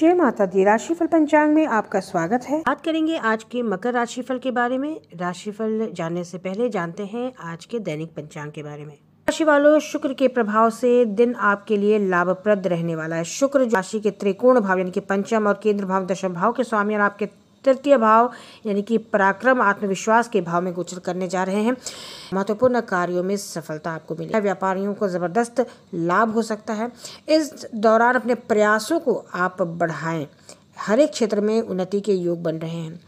जय माता दी राशिफल पंचांग में आपका स्वागत है बात करेंगे आज के मकर राशिफल के बारे में राशिफल जानने से पहले जानते हैं आज के दैनिक पंचांग के बारे में राशि वालों शुक्र के प्रभाव से दिन आपके लिए लाभप्रद रहने वाला है शुक्र राशि के त्रिकोण भाव यानी कि पंचम और केंद्र भाव दशम भाव के स्वामी और आपके तृतीय भाव यानी कि पराक्रम आत्मविश्वास के भाव में गोचर करने जा रहे हैं महत्वपूर्ण कार्यों में सफलता आपको मिले व्यापारियों को ज़बरदस्त लाभ हो सकता है इस दौरान अपने प्रयासों को आप बढ़ाएं हर एक क्षेत्र में उन्नति के योग बन रहे हैं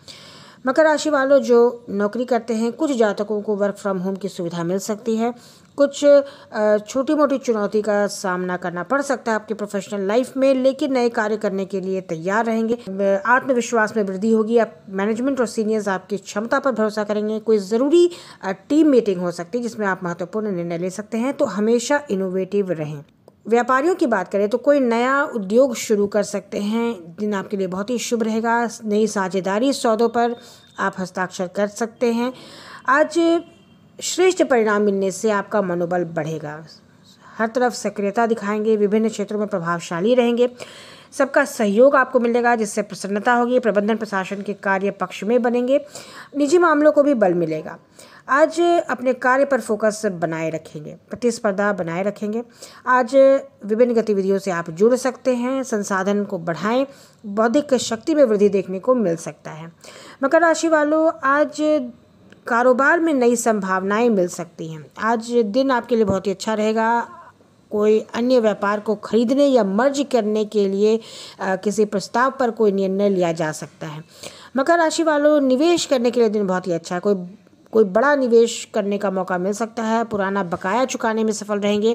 मकर राशि वालों जो नौकरी करते हैं कुछ जातकों को वर्क फ्रॉम होम की सुविधा मिल सकती है कुछ छोटी मोटी चुनौती का सामना करना पड़ सकता है आपके प्रोफेशनल लाइफ में लेकिन नए कार्य करने के लिए तैयार रहेंगे आत्मविश्वास में वृद्धि होगी आप मैनेजमेंट और सीनियर्स आपकी क्षमता पर भरोसा करेंगे कोई ज़रूरी टीम मीटिंग हो सकती है जिसमें आप महत्वपूर्ण निर्णय ले सकते हैं तो हमेशा इनोवेटिव रहें व्यापारियों की बात करें तो कोई नया उद्योग शुरू कर सकते हैं दिन आपके लिए बहुत ही शुभ रहेगा नई साझेदारी सौदों पर आप हस्ताक्षर कर सकते हैं आज श्रेष्ठ परिणाम मिलने से आपका मनोबल बढ़ेगा हर तरफ सक्रियता दिखाएंगे विभिन्न क्षेत्रों में प्रभावशाली रहेंगे सबका सहयोग आपको मिलेगा जिससे प्रसन्नता होगी प्रबंधन प्रशासन के कार्य पक्ष में बनेंगे निजी मामलों को भी बल मिलेगा आज अपने कार्य पर फोकस बनाए रखेंगे प्रतिस्पर्धा बनाए रखेंगे आज विभिन्न गतिविधियों से आप जुड़ सकते हैं संसाधन को बढ़ाएं बौद्धिक शक्ति में वृद्धि देखने को मिल सकता है मकर राशि वालों आज कारोबार में नई संभावनाएं मिल सकती हैं आज दिन आपके लिए बहुत ही अच्छा रहेगा कोई अन्य व्यापार को खरीदने या मर्ज करने के लिए किसी प्रस्ताव पर कोई निर्णय लिया जा सकता है मकर राशि वालों निवेश करने के लिए दिन बहुत ही अच्छा है कोई कोई बड़ा निवेश करने का मौका मिल सकता है पुराना बकाया चुकाने में सफल रहेंगे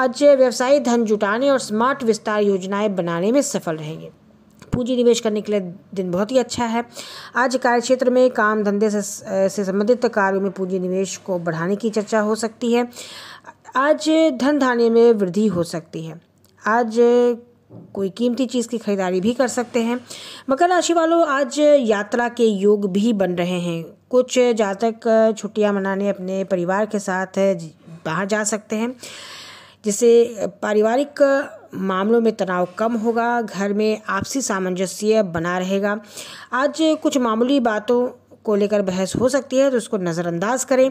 आज व्यवसायी धन जुटाने और स्मार्ट विस्तार योजनाएं बनाने में सफल रहेंगे पूंजी निवेश करने के लिए दिन बहुत ही अच्छा है आज कार्य क्षेत्र में काम धंधे से से संबंधित कार्यों में पूंजी निवेश को बढ़ाने की चर्चा हो सकती है आज धन धान्य में वृद्धि हो सकती है आज कोई कीमती चीज़ की खरीदारी भी कर सकते हैं मकर राशि वालों आज यात्रा के योग भी बन रहे हैं कुछ जातक छुट्टियां मनाने अपने परिवार के साथ बाहर जा सकते हैं जिससे पारिवारिक मामलों में तनाव कम होगा घर में आपसी सामंजस्य बना रहेगा आज कुछ मामूली बातों को लेकर बहस हो सकती है तो उसको नज़रअंदाज करें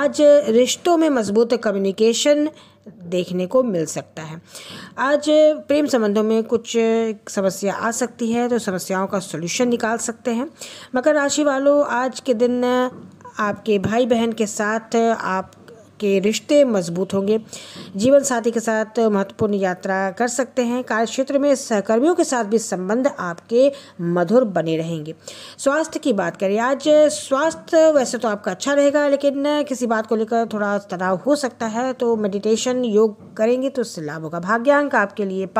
आज रिश्तों में मजबूत कम्युनिकेशन देखने को मिल सकता है आज प्रेम संबंधों में कुछ समस्या आ सकती है तो समस्याओं का सलूशन निकाल सकते हैं मकर राशि वालों आज के दिन आपके भाई बहन के साथ आप आपके रिश्ते मजबूत होंगे जीवन साथी के साथ महत्वपूर्ण यात्रा कर सकते हैं कार्य क्षेत्र में सहकर्मियों के साथ भी संबंध आपके मधुर बने रहेंगे स्वास्थ्य की बात करें आज स्वास्थ्य वैसे तो आपका अच्छा रहेगा लेकिन किसी बात को लेकर थोड़ा तनाव हो सकता है तो मेडिटेशन योग करेंगे तो इससे लाभ होगा भाग्यांक आपके लिए